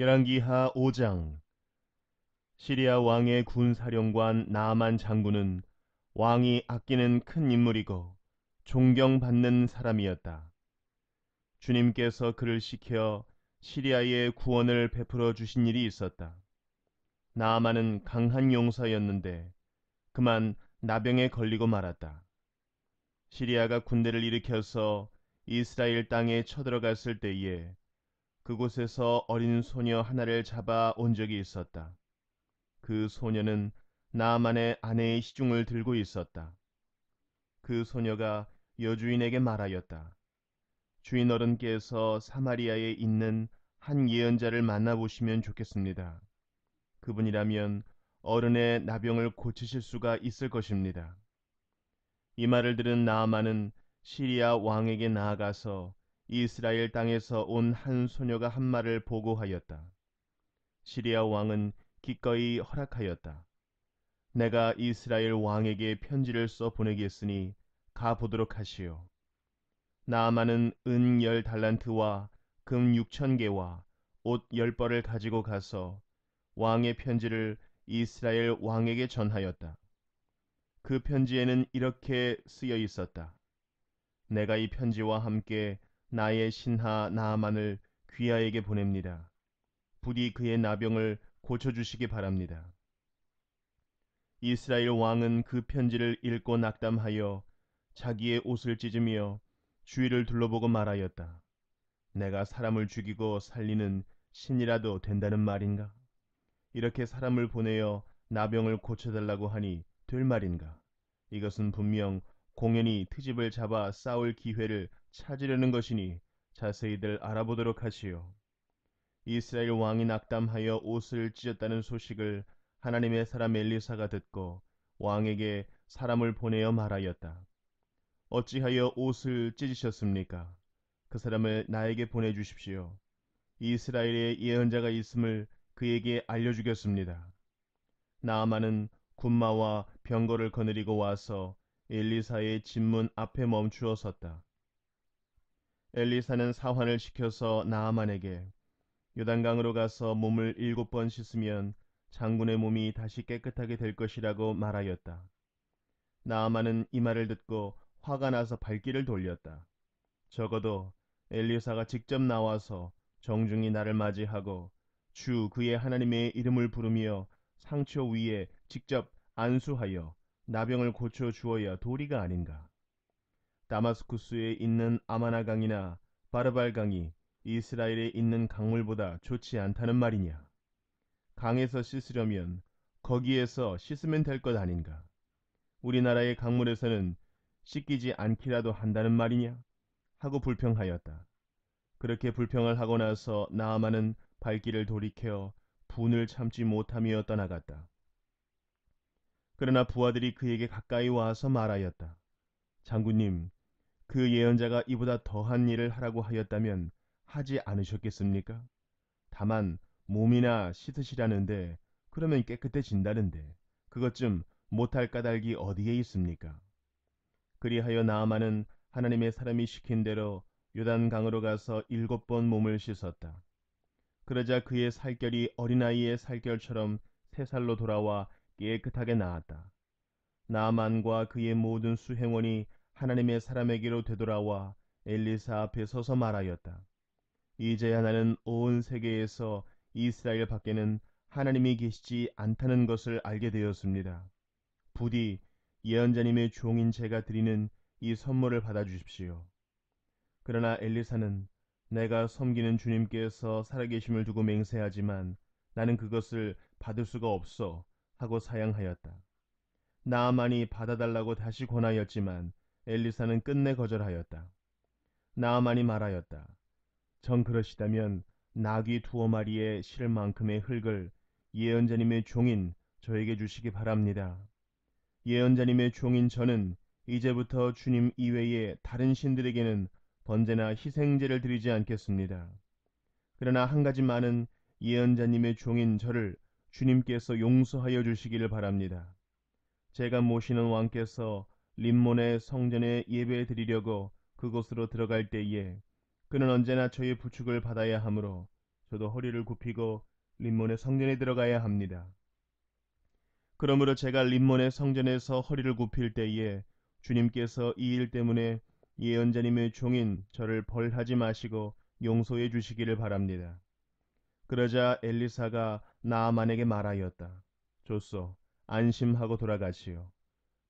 열왕기하 5장 시리아 왕의 군사령관 나만 장군은 왕이 아끼는 큰 인물이고 존경받는 사람이었다. 주님께서 그를 시켜 시리아의 구원을 베풀어 주신 일이 있었다. 나아만은 강한 용사였는데 그만 나병에 걸리고 말았다. 시리아가 군대를 일으켜서 이스라엘 땅에 쳐들어갔을 때에 그곳에서 어린 소녀 하나를 잡아 온 적이 있었다. 그 소녀는 나만의 아내의 시중을 들고 있었다. 그 소녀가 여주인에게 말하였다. 주인 어른께서 사마리아에 있는 한 예언자를 만나보시면 좋겠습니다. 그분이라면 어른의 나병을 고치실 수가 있을 것입니다. 이 말을 들은 나아만은 시리아 왕에게 나아가서 이스라엘 땅에서 온 한 소녀가 한 말을 보고하였다. 시리아 왕은 기꺼이 허락하였다. 내가 이스라엘 왕에게 편지를 써 보내겠으니 가보도록 하시오. 나아만은 은열 달란트와 금 육천 개와 옷 열 벌을 가지고 가서 왕의 편지를 이스라엘 왕에게 전하였다. 그 편지에는 이렇게 쓰여 있었다. 내가 이 편지와 함께 나의 신하 나아만을 귀하에게 보냅니다. 부디 그의 나병을 고쳐주시기 바랍니다. 이스라엘 왕은 그 편지를 읽고 낙담하여 자기의 옷을 찢으며 주위를 둘러보고 말하였다. 내가 사람을 죽이고 살리는 신이라도 된다는 말인가? 이렇게 사람을 보내어 나병을 고쳐달라고 하니 될 말인가? 이것은 분명 공연히 트집을 잡아 싸울 기회를 찾으려는 것이니 자세히들 알아보도록 하시오. 이스라엘 왕이 낙담하여 옷을 찢었다는 소식을 하나님의 사람 엘리사가 듣고 왕에게 사람을 보내어 말하였다. 어찌하여 옷을 찢으셨습니까? 그 사람을 나에게 보내주십시오. 이스라엘의 예언자가 있음을 그에게 알려주겠습니다. 나아만은 군마와 병거를 거느리고 와서 엘리사의 집문 앞에 멈추어 섰다. 엘리사는 사환을 시켜서 나아만에게 요단강으로 가서 몸을 일곱 번 씻으면 장군의 몸이 다시 깨끗하게 될 것이라고 말하였다. 나아만은 이 말을 듣고 화가 나서 발길을 돌렸다. 적어도 엘리사가 직접 나와서 정중히 나를 맞이하고 주 그의 하나님의 이름을 부르며 상처 위에 직접 안수하여 나병을 고쳐 주어야 도리가 아닌가. 다마스쿠스에 있는 아마나강이나 바르발강이 이스라엘에 있는 강물보다 좋지 않다는 말이냐? 강에서 씻으려면 거기에서 씻으면 될 것 아닌가? 우리나라의 강물에서는 씻기지 않기라도 한다는 말이냐? 하고 불평하였다. 그렇게 불평을 하고 나서 나아마는 발길을 돌이켜 분을 참지 못하며 떠나갔다. 그러나 부하들이 그에게 가까이 와서 말하였다. 장군님, 그 예언자가 이보다 더한 일을 하라고 하였다면 하지 않으셨겠습니까? 다만 몸이나 씻으시라는데 그러면 깨끗해진다는데 그것쯤 못할 까닭이 어디에 있습니까? 그리하여 나아만은 하나님의 사람이 시킨 대로 요단강으로 가서 일곱 번 몸을 씻었다. 그러자 그의 살결이 어린아이의 살결처럼 세 살로 돌아와 깨끗하게 나았다. 나만과 그의 모든 수행원이 하나님의 사람에게로 되돌아와 엘리사 앞에 서서 말하였다. 이제야 나는 온 세계에서 이스라엘 밖에는 하나님이 계시지 않다는 것을 알게 되었습니다. 부디 예언자님의 종인 제가 드리는 이 선물을 받아주십시오. 그러나 엘리사는 내가 섬기는 주님께서 살아계심을 두고 맹세하지만 나는 그것을 받을 수가 없어 하고 사양하였다. 나만이 받아달라고 다시 권하였지만 엘리사는 끝내 거절하였다. 나아만이 말하였다. 정 그러시다면 나귀 두어 마리에 실 만큼의 흙을 예언자님의 종인 저에게 주시기 바랍니다. 예언자님의 종인 저는 이제부터 주님 이외에 다른 신들에게는 번제나 희생제를 드리지 않겠습니다. 그러나 한 가지만은 예언자님의 종인 저를 주님께서 용서하여 주시기를 바랍니다. 제가 모시는 왕께서 림몬의 성전에 예배드리려고 그곳으로 들어갈 때에 그는 언제나 저의 부축을 받아야 하므로 저도 허리를 굽히고 림몬의 성전에 들어가야 합니다. 그러므로 제가 림몬의 성전에서 허리를 굽힐 때에 주님께서 이 일 때문에 예언자님의 종인 저를 벌하지 마시고 용서해 주시기를 바랍니다. 그러자 엘리사가 나만에게 말하였다. 좋소, 안심하고 돌아가시오.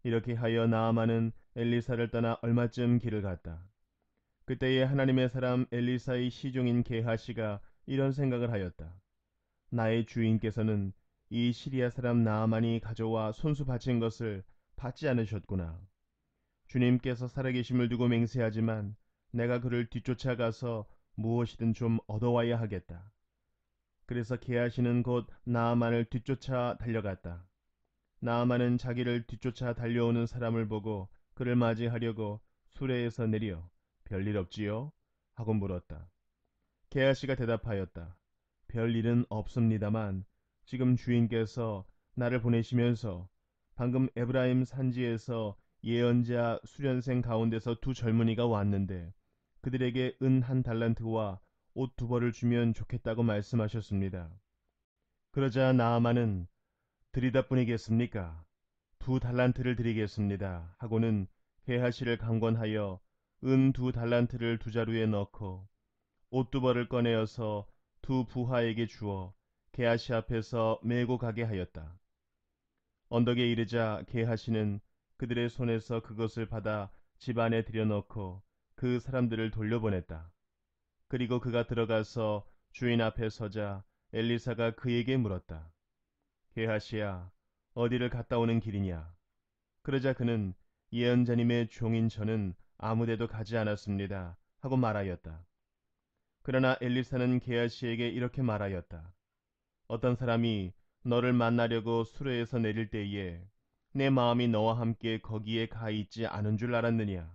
이렇게 하여 나아만은 엘리사를 떠나 얼마쯤 길을 갔다. 그때에 하나님의 사람 엘리사의 시종인 게하시가 이런 생각을 하였다. 나의 주인께서는 이 시리아 사람 나아만이 가져와 손수 바친 것을 받지 않으셨구나. 주님께서 살아계심을 두고 맹세하지만 내가 그를 뒤쫓아가서 무엇이든 좀 얻어와야 하겠다. 그래서 게하시는 곧 나아만을 뒤쫓아 달려갔다. 나아만은 자기를 뒤쫓아 달려오는 사람을 보고 그를 맞이하려고 수레에서 내려 별일 없지요? 하고 물었다. 게아씨가 대답하였다. 별일은 없습니다만 지금 주인께서 나를 보내시면서 방금 에브라임 산지에서 예언자 수련생 가운데서 두 젊은이가 왔는데 그들에게 은 한 달란트와 옷 두 벌을 주면 좋겠다고 말씀하셨습니다. 그러자 나아만은 드리다뿐이겠습니까? 두 달란트를 드리겠습니다. 하고는 개하시를 강권하여 은 두 달란트를 두 자루에 넣고 옷두벌을 꺼내어서 두 부하에게 주어 개하시 앞에서 메고 가게 하였다. 언덕에 이르자 개하시는 그들의 손에서 그것을 받아 집 안에 들여넣고 그 사람들을 돌려보냈다. 그리고 그가 들어가서 주인 앞에 서자 엘리사가 그에게 물었다. 게하시야 어디를 갔다 오는 길이냐 그러자 그는 예언자님의 종인 저는 아무데도 가지 않았습니다 하고 말하였다. 그러나 엘리사는 게하시에게 이렇게 말하였다. 어떤 사람이 너를 만나려고 수레에서 내릴 때에 내 마음이 너와 함께 거기에 가 있지 않은 줄 알았느냐.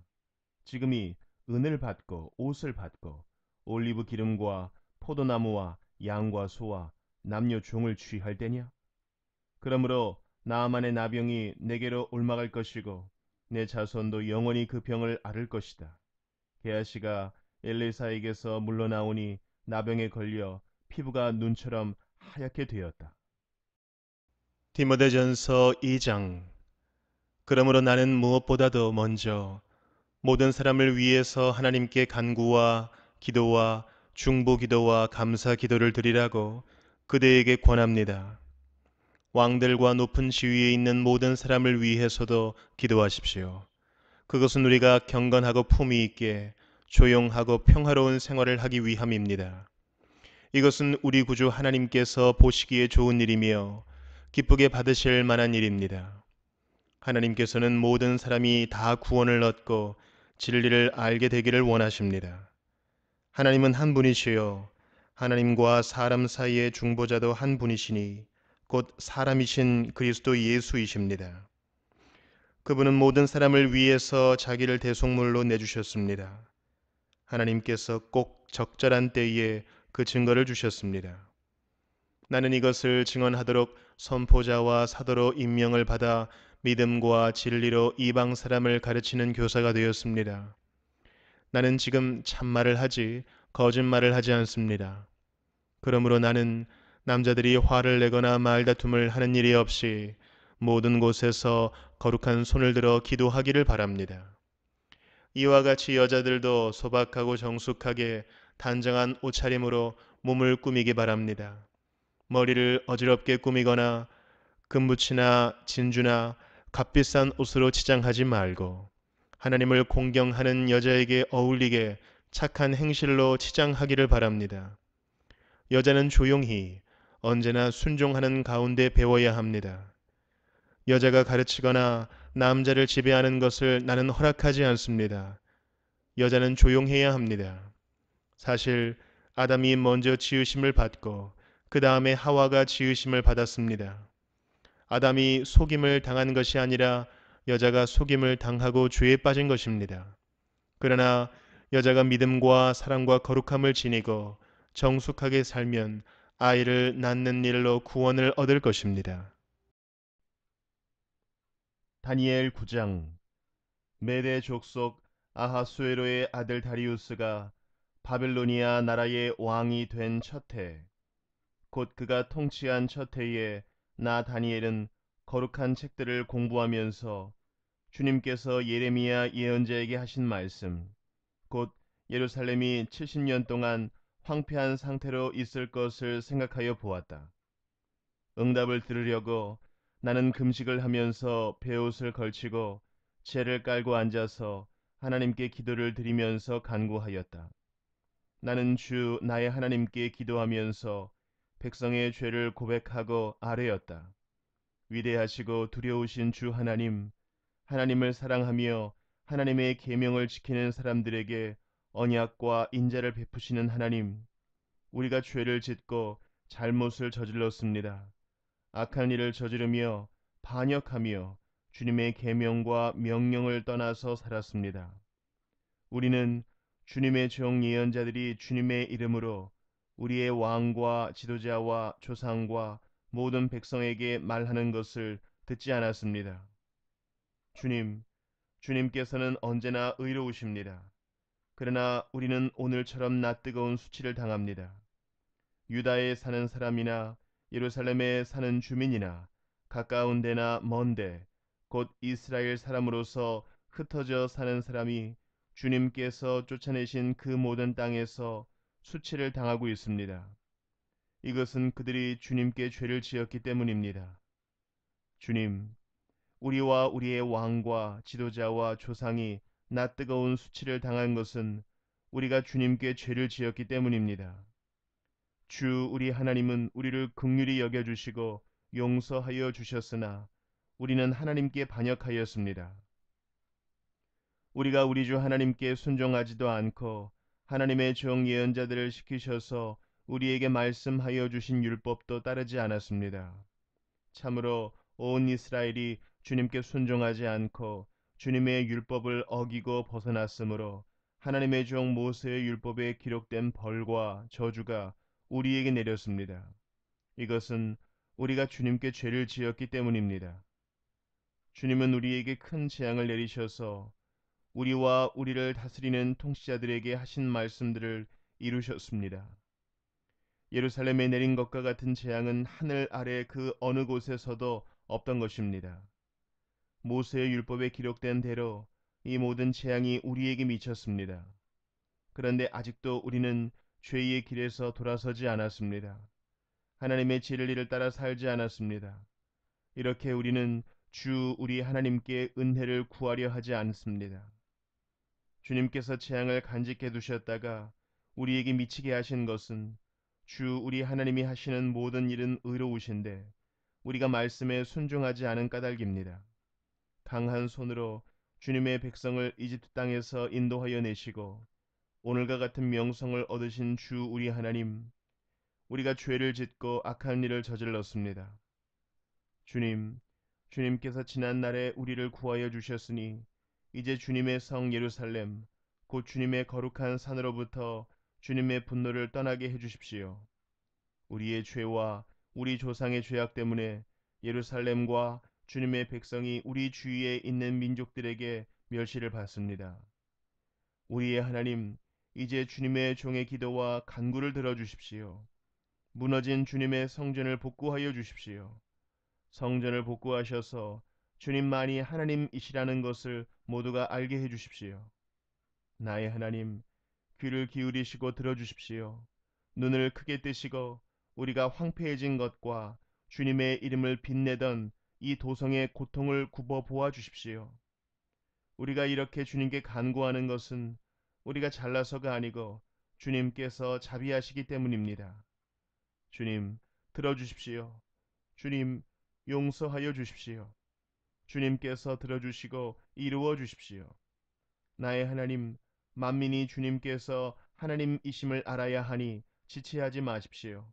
지금이 은을 받고 옷을 받고 올리브 기름과 포도나무와 양과 소와 남녀 종을 취할 때냐? 그러므로 나만의 나병이 내게로 올마갈 것이고 내 자손도 영원히 그 병을 앓을 것이다. 게하시가 엘리사에게서 물러나오니 나병에 걸려 피부가 눈처럼 하얗게 되었다. 디모데전서 2장 그러므로 나는 무엇보다도 먼저 모든 사람을 위해서 하나님께 간구와 기도와 중보 기도와 감사 기도를 드리라고 그대에게 권합니다. 왕들과 높은 지위에 있는 모든 사람을 위해서도 기도하십시오. 그것은 우리가 경건하고 품위 있게 조용하고 평화로운 생활을 하기 위함입니다. 이것은 우리 구주 하나님께서 보시기에 좋은 일이며 기쁘게 받으실 만한 일입니다. 하나님께서는 모든 사람이 다 구원을 얻고 진리를 알게 되기를 원하십니다. 하나님은 한 분이시요 하나님과 사람 사이의 중보자도 한 분이시니 곧 사람이신 그리스도 예수이십니다. 그분은 모든 사람을 위해서 자기를 대속물로 내주셨습니다. 하나님께서 꼭 적절한 때에 그 증거를 주셨습니다. 나는 이것을 증언하도록 선포자와 사도로 임명을 받아 믿음과 진리로 이방 사람을 가르치는 교사가 되었습니다. 나는 지금 참말을 하지 거짓말을 하지 않습니다. 그러므로 나는 남자들이 화를 내거나 말다툼을 하는 일이 없이 모든 곳에서 거룩한 손을 들어 기도하기를 바랍니다. 이와 같이 여자들도 소박하고 정숙하게 단정한 옷차림으로 몸을 꾸미기 바랍니다. 머리를 어지럽게 꾸미거나 금붙이나 진주나 값비싼 옷으로 치장하지 말고 하나님을 공경하는 여자에게 어울리게 착한 행실로 치장하기를 바랍니다. 여자는 조용히 언제나 순종하는 가운데 배워야 합니다. 여자가 가르치거나 남자를 지배하는 것을 나는 허락하지 않습니다. 여자는 조용해야 합니다. 사실 아담이 먼저 지으심을 받고 그 다음에 하와가 지으심을 받았습니다. 아담이 속임을 당한 것이 아니라 여자가 속임을 당하고 죄에 빠진 것입니다. 그러나 여자가 믿음과 사랑과 거룩함을 지니고 정숙하게 살면 아이를 낳는 일로 구원을 얻을 것입니다. 다니엘 9장 메대 족속 아하수에로의 아들 다리우스가 바벨로니아 나라의 왕이 된 첫해 곧 그가 통치한 첫해에 나 다니엘은 거룩한 책들을 공부하면서 주님께서 예레미야 예언자에게 하신 말씀 곧 예루살렘이 70년 동안 황폐한 상태로 있을 것을 생각하여 보았다. 응답을 들으려고 나는 금식을 하면서 배옷을 걸치고 채를 깔고 앉아서 하나님께 기도를 드리면서 간구하였다. 나는 주 나의 하나님께 기도하면서 백성의 죄를 고백하고 아뢰었다. 위대하시고 두려우신 주 하나님, 하나님을 사랑하며 하나님의 계명을 지키는 사람들에게 언약과 인자를 베푸시는 하나님, 우리가 죄를 짓고 잘못을 저질렀습니다. 악한 일을 저지르며 반역하며 주님의 계명과 명령을 떠나서 살았습니다. 우리는 주님의 종 예언자들이 주님의 이름으로 우리의 왕과 지도자와 조상과 모든 백성에게 말하는 것을 듣지 않았습니다. 주님, 주님께서는 언제나 의로우십니다. 그러나 우리는 오늘처럼 낯뜨거운 수치를 당합니다. 유다에 사는 사람이나 예루살렘에 사는 주민이나 가까운 데나 먼데 곧 이스라엘 사람으로서 흩어져 사는 사람이 주님께서 쫓아내신 그 모든 땅에서 수치를 당하고 있습니다. 이것은 그들이 주님께 죄를 지었기 때문입니다. 주님, 우리와 우리의 왕과 지도자와 조상이 나 뜨거운 수치를 당한 것은 우리가 주님께 죄를 지었기 때문입니다. 주 우리 하나님은 우리를 극률히 여겨주시고 용서하여 주셨으나 우리는 하나님께 반역하였습니다. 우리가 우리 주 하나님께 순종하지도 않고 하나님의 종 예언자들을 시키셔서 우리에게 말씀하여 주신 율법도 따르지 않았습니다. 참으로 온 이스라엘이 주님께 순종하지 않고 주님의 율법을 어기고 벗어났으므로 하나님의 종 모세의 율법에 기록된 벌과 저주가 우리에게 내렸습니다. 이것은 우리가 주님께 죄를 지었기 때문입니다. 주님은 우리에게 큰 재앙을 내리셔서 우리와 우리를 다스리는 통치자들에게 하신 말씀들을 이루셨습니다. 예루살렘에 내린 것과 같은 재앙은 하늘 아래 그 어느 곳에서도 없던 것입니다. 모세의 율법에 기록된 대로 이 모든 재앙이 우리에게 미쳤습니다. 그런데 아직도 우리는 죄의 길에서 돌아서지 않았습니다. 하나님의 진리를 따라 살지 않았습니다. 이렇게 우리는 주 우리 하나님께 은혜를 구하려 하지 않습니다. 주님께서 재앙을 간직해 두셨다가 우리에게 미치게 하신 것은 주 우리 하나님이 하시는 모든 일은 의로우신데 우리가 말씀에 순종하지 않은 까닭입니다. 강한 손으로 주님의 백성을 이집트 땅에서 인도하여 내시고 오늘과 같은 명성을 얻으신 주 우리 하나님 우리가 죄를 짓고 악한 일을 저질렀습니다. 주님, 주님께서 지난 날에 우리를 구하여 주셨으니 이제 주님의 성 예루살렘 곧 주님의 거룩한 산으로부터 주님의 분노를 떠나게 해 주십시오. 우리의 죄와 우리 조상의 죄악 때문에 예루살렘과 주님의 백성이 우리 주위에 있는 민족들에게 멸시를 받습니다. 우리의 하나님, 이제 주님의 종의 기도와 간구를 들어주십시오. 무너진 주님의 성전을 복구하여 주십시오. 성전을 복구하셔서 주님만이 하나님이시라는 것을 모두가 알게 해 주십시오. 나의 하나님, 귀를 기울이시고 들어주십시오. 눈을 크게 뜨시고 우리가 황폐해진 것과 주님의 이름을 빛내던 이 도성의 고통을 굽어 보아 주십시오. 우리가 이렇게 주님께 간구하는 것은 우리가 잘나서가 아니고 주님께서 자비하시기 때문입니다. 주님, 들어주십시오. 주님, 용서하여 주십시오. 주님께서 들어주시고 이루어 주십시오. 나의 하나님, 만민이 주님께서 하나님이심을 알아야 하니 지체하지 마십시오.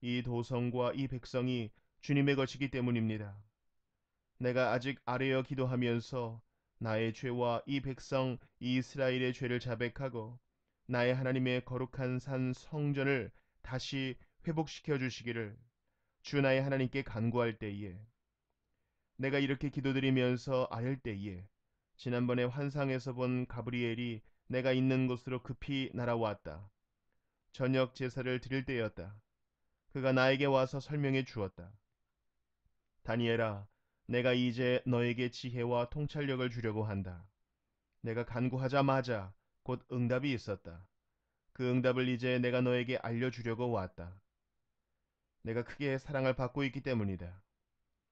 이 도성과 이 백성이 주님의 것이기 때문입니다. 내가 아직 아래여 기도하면서 나의 죄와 이 백성 이스라엘의 죄를 자백하고 나의 하나님의 거룩한 산 성전을 다시 회복시켜 주시기를 주 나의 하나님께 간구할 때에 내가 이렇게 기도드리면서 아랠 때에 지난번에 환상에서 본 가브리엘이 내가 있는 곳으로 급히 날아왔다. 저녁 제사를 드릴 때였다. 그가 나에게 와서 설명해 주었다. 다니엘아, 내가 이제 너에게 지혜와 통찰력을 주려고 한다. 내가 간구하자마자 곧 응답이 있었다. 그 응답을 이제 내가 너에게 알려주려고 왔다. 내가 크게 사랑을 받고 있기 때문이다.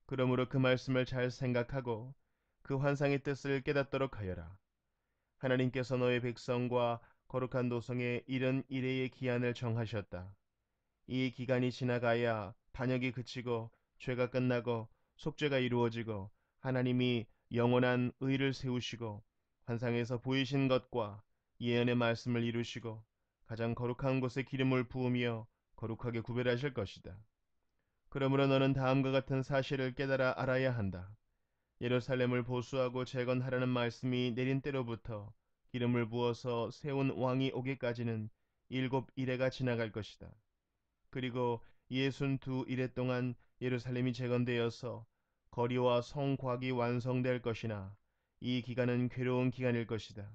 그러므로 그 말씀을 잘 생각하고 그 환상의 뜻을 깨닫도록 하여라. 하나님께서 너의 백성과 거룩한 노성의 이른 이래의 기한을 정하셨다. 이 기간이 지나가야 반역이 그치고 죄가 끝나고 속죄가 이루어지고 하나님이 영원한 의를 세우시고 환상에서 보이신 것과 예언의 말씀을 이루시고 가장 거룩한 곳에 기름을 부으며 거룩하게 구별하실 것이다. 그러므로 너는 다음과 같은 사실을 깨달아 알아야 한다. 예루살렘을 보수하고 재건하라는 말씀이 내린 때로부터 기름을 부어서 세운 왕이 오기까지는 일곱 일해가 지나갈 것이다. 그리고 예순 두 일해 동안 예루살렘이 재건되어서 거리와 성곽이 완성될 것이나 이 기간은 괴로운 기간일 것이다.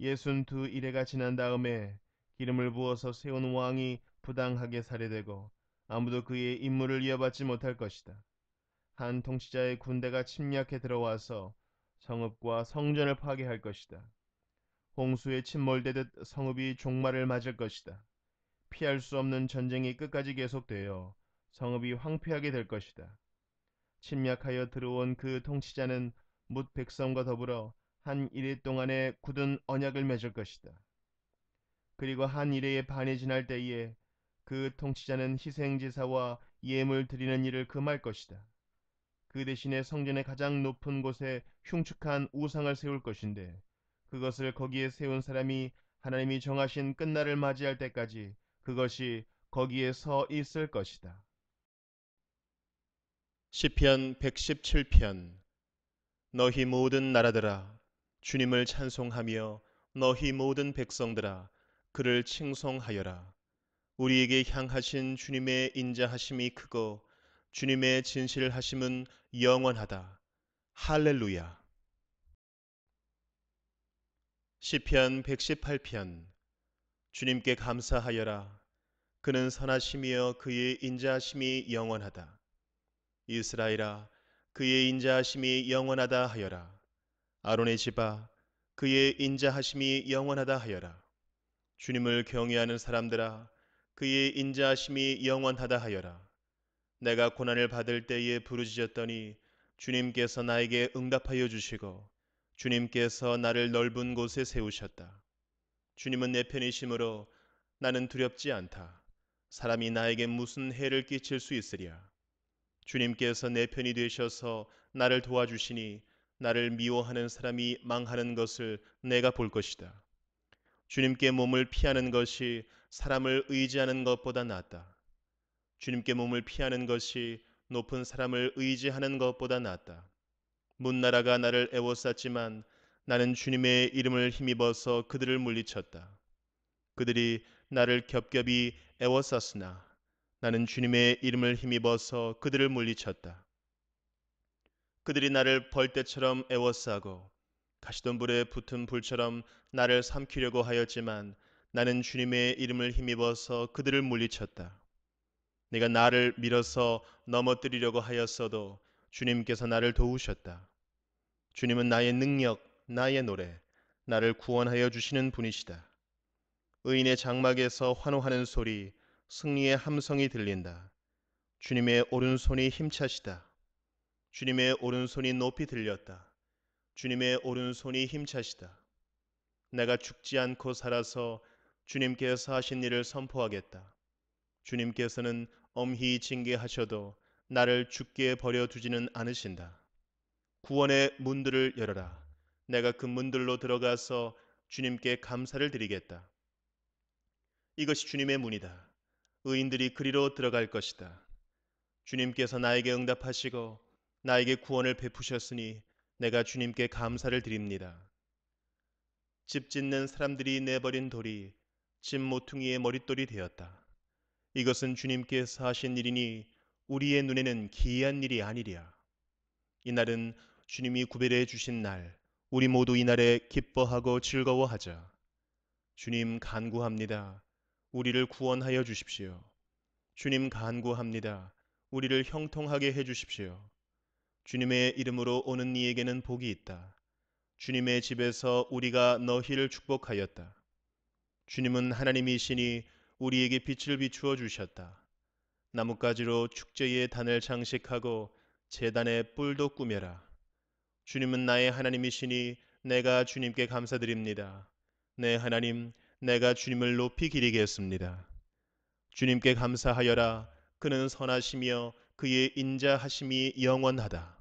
예순 두 이래가 지난 다음에 기름을 부어서 세운 왕이 부당하게 살해되고 아무도 그의 임무를 이어받지 못할 것이다. 한 통치자의 군대가 침략해 들어와서 성읍과 성전을 파괴할 것이다. 홍수에 침몰되듯 성읍이 종말을 맞을 것이다. 피할 수 없는 전쟁이 끝까지 계속되어 성읍이 황폐하게 될 것이다. 침략하여 들어온 그 통치자는 뭇 백성과 더불어 한일래 동안에 굳은 언약을 맺을 것이다. 그리고 한일래의 반이 지날 때에 그 통치자는 희생제사와 예물 드리는 일을 금할 것이다. 그 대신에 성전의 가장 높은 곳에 흉측한 우상을 세울 것인데 그것을 거기에 세운 사람이 하나님이 정하신 끝날을 맞이할 때까지 그것이 거기에 서 있을 것이다. 시편 117편 너희 모든 나라들아 주님을 찬송하며 너희 모든 백성들아 그를 칭송하여라 우리에게 향하신 주님의 인자하심이 크고 주님의 진실하심은 영원하다 할렐루야 시편 118편 주님께 감사하여라 그는 선하시며 그의 인자하심이 영원하다 이스라엘아 그의 인자하심이 영원하다 하여라. 아론의 집아 그의 인자하심이 영원하다 하여라. 주님을 경외하는 사람들아 그의 인자하심이 영원하다 하여라. 내가 고난을 받을 때에 부르짖었더니 주님께서 나에게 응답하여 주시고 주님께서 나를 넓은 곳에 세우셨다. 주님은 내 편이심으로 나는 두렵지 않다. 사람이 나에게 무슨 해를 끼칠 수 있으랴. 주님께서 내 편이 되셔서 나를 도와주시니 나를 미워하는 사람이 망하는 것을 내가 볼 것이다. 주님께 몸을 피하는 것이 사람을 의지하는 것보다 낫다. 주님께 몸을 피하는 것이 높은 사람을 의지하는 것보다 낫다. 문나라가 나를 애워쌌지만 나는 주님의 이름을 힘입어서 그들을 물리쳤다. 그들이 나를 겹겹이 애워쌌으나 나는 주님의 이름을 힘입어서 그들을 물리쳤다. 그들이 나를 벌떼처럼 애워싸고 가시덤불에 붙은 불처럼 나를 삼키려고 하였지만 나는 주님의 이름을 힘입어서 그들을 물리쳤다. 내가 나를 밀어서 넘어뜨리려고 하였어도 주님께서 나를 도우셨다. 주님은 나의 능력, 나의 노래, 나를 구원하여 주시는 분이시다. 의인의 장막에서 환호하는 소리, 승리의 함성이 들린다. 주님의 오른손이 힘차시다. 주님의 오른손이 높이 들렸다. 주님의 오른손이 힘차시다. 내가 죽지 않고 살아서 주님께서 하신 일을 선포하겠다. 주님께서는 엄히 징계하셔도 나를 죽게 버려두지는 않으신다. 구원의 문들을 열어라. 내가 그 문들로 들어가서 주님께 감사를 드리겠다. 이것이 주님의 문이다. 의인들이 그리로 들어갈 것이다. 주님께서 나에게 응답하시고 나에게 구원을 베푸셨으니 내가 주님께 감사를 드립니다. 집 짓는 사람들이 내버린 돌이 집 모퉁이의 머릿돌이 되었다. 이것은 주님께서 하신 일이니 우리의 눈에는 기이한 일이 아니랴. 이날은 주님이 구별해 주신 날, 우리 모두 이날에 기뻐하고 즐거워하자. 주님 간구합니다. 우리를 구원하여 주십시오. 주님 간구합니다. 우리를 형통하게 해 주십시오. 주님의 이름으로 오는 이에게는 복이 있다. 주님의 집에서 우리가 너희를 축복하였다. 주님은 하나님이시니 우리에게 빛을 비추어 주셨다. 나뭇가지로 축제의 단을 장식하고 재단의 뿔도 꾸며라. 주님은 나의 하나님이시니 내가 주님께 감사드립니다. 내 네 하나님, 내가 주님을 높이 기리겠습니다. 주님께 감사하여라. 그는 선하시며 그의 인자하심이 영원하다.